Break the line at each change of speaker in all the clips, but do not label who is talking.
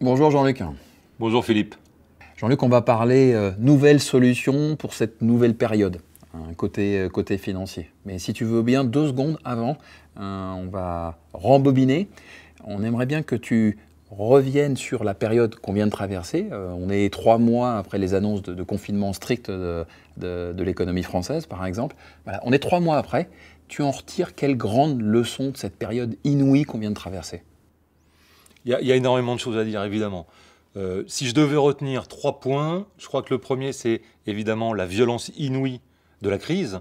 Bonjour Jean-Luc. Bonjour Philippe. Jean-Luc, on va parler euh, nouvelles solutions pour cette nouvelle période, hein, côté, euh, côté financier. Mais si tu veux bien, deux secondes avant, euh, on va rembobiner. On aimerait bien que tu reviennes sur la période qu'on vient de traverser. on est trois mois après les annonces de, confinement strict de, l'économie française, par exemple. on est trois mois après. Tu en retires quelle grande leçon de cette période inouïe qu'on vient de traverser
il y, a énormément de choses à dire, évidemment. Euh, si je devais retenir trois points, je crois que le premier, c'est évidemment la violence inouïe de la crise,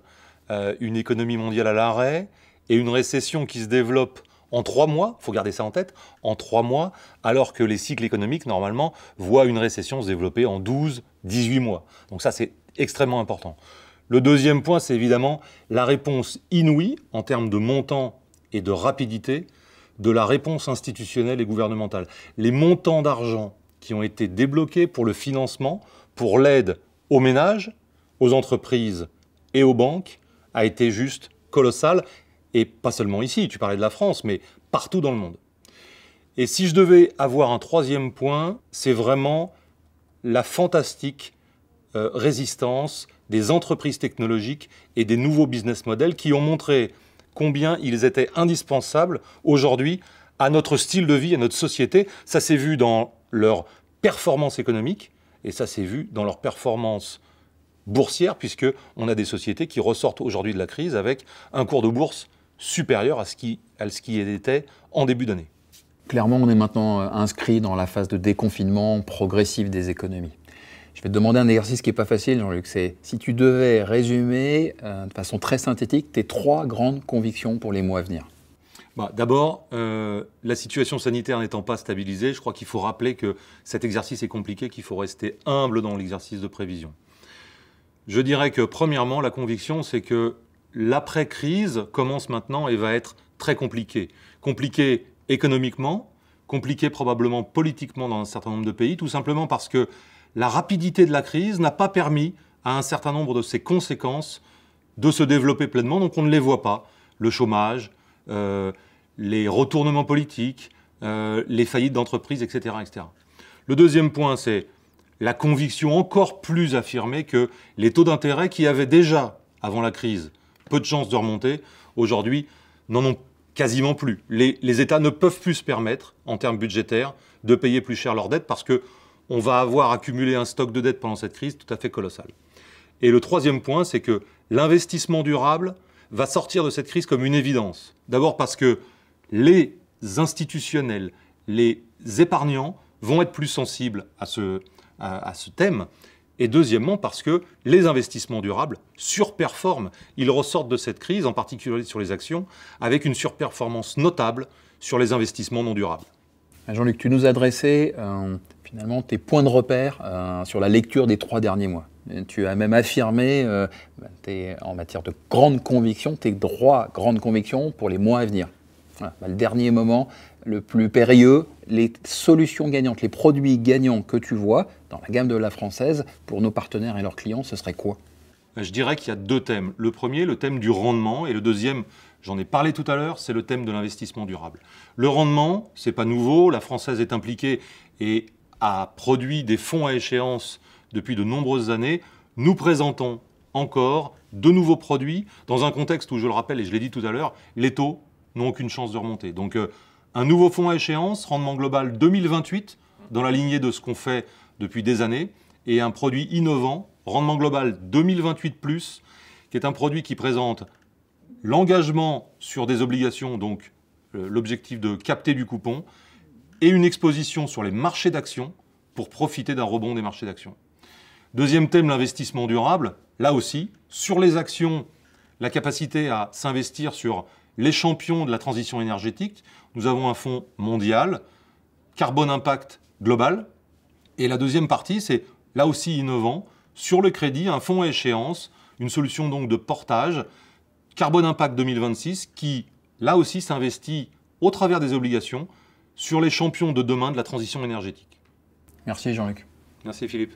euh, une économie mondiale à l'arrêt et une récession qui se développe en trois mois, il faut garder ça en tête, en trois mois, alors que les cycles économiques, normalement, voient une récession se développer en 12, 18 mois. Donc ça, c'est extrêmement important. Le deuxième point, c'est évidemment la réponse inouïe en termes de montant et de rapidité de la réponse institutionnelle et gouvernementale. Les montants d'argent qui ont été débloqués pour le financement, pour l'aide aux ménages, aux entreprises et aux banques, a été juste colossal. Et pas seulement ici, tu parlais de la France, mais partout dans le monde. Et si je devais avoir un troisième point, c'est vraiment la fantastique euh, résistance des entreprises technologiques et des nouveaux business models qui ont montré combien ils étaient indispensables aujourd'hui à notre style de vie, à notre société. Ça s'est vu dans leur performance économique et ça s'est vu dans leur performance boursière, puisque on a des sociétés qui ressortent aujourd'hui de la crise avec un cours de bourse supérieur à ce qu'il était en début d'année.
Clairement, on est maintenant euh, inscrit dans la phase de déconfinement progressif des économies. Je vais te demander un exercice qui n'est pas facile, Jean-Luc. C'est si tu devais résumer euh, de façon très synthétique tes trois grandes convictions pour les mois à venir.
Bah, d'abord, euh, la situation sanitaire n'étant pas stabilisée, je crois qu'il faut rappeler que cet exercice est compliqué, qu'il faut rester humble dans l'exercice de prévision. Je dirais que premièrement, la conviction, c'est que l'après-crise commence maintenant et va être très compliquée. Compliqué économiquement, compliqué probablement politiquement dans un certain nombre de pays, tout simplement parce que la rapidité de la crise n'a pas permis à un certain nombre de ses conséquences de se développer pleinement, donc on ne les voit pas. Le chômage, euh, les retournements politiques, euh, les faillites d'entreprises, etc., etc. Le deuxième point, c'est la conviction encore plus affirmée que les taux d'intérêt qui avaient déjà, avant la crise, peu de chances de remonter, aujourd'hui n'en ont quasiment plus. Les, États ne peuvent plus se permettre, en termes budgétaires, de payer plus cher leurs dettes parce que on va avoir accumulé un stock de dettes pendant cette crise tout à fait colossal. Et le troisième point, c'est que l'investissement durable va sortir de cette crise comme une évidence. D'abord parce que les institutionnels, les épargnants vont être plus sensibles à ce, à ce thème. Et deuxièmement, parce que les investissements durables surperforment. Ils ressortent de cette crise, en particulier sur les actions, avec une surperformance notable sur les investissements non durables.
Ah, Jean-Luc, tu nous as dressé euh, finalement tes points de repère euh, sur la lecture des trois derniers mois. Tu as même affirmé, euh, bah, en matière de grande conviction, tes droits grandes convictions pour les mois à venir. Bah, le dernier moment, le plus périlleux, les solutions gagnantes, les produits gagnants que tu vois dans la gamme de la française pour nos partenaires et leurs clients, ce serait quoi
Je dirais qu'il y a deux thèmes. Le premier, le thème du rendement, et le deuxième, J'en ai parlé tout à l'heure, c'est le thème de l'investissement durable. Le rendement, c'est pas nouveau, la française est impliquée et a produit des fonds à échéance depuis de nombreuses années. Nous présentons encore de nouveaux produits dans un contexte où, je le rappelle et je l'ai dit tout à l'heure, les taux n'ont aucune chance de remonter. Donc euh, un nouveau fonds à échéance, rendement global 2028, dans la lignée de ce qu'on fait depuis des années, et un produit innovant, rendement global 2028 ⁇ qui est un produit qui présente l'engagement sur des obligations, donc euh, l'objectif de capter du coupon, et une exposition sur les marchés d'actions pour profiter d'un rebond des marchés d'actions. Deuxième thème, l'investissement durable. Là aussi, sur les actions, la capacité à s'investir sur les champions de la transition énergétique. Nous avons un fonds mondial, Carbone Impact Global. Et la deuxième partie, c'est là aussi innovant, sur le crédit, un fonds à échéance, une solution donc de portage Carbon Impact 2026 qui, là aussi, s'investit au travers des obligations sur les champions de demain de la transition énergétique. Merci Jean-Luc. Merci Philippe.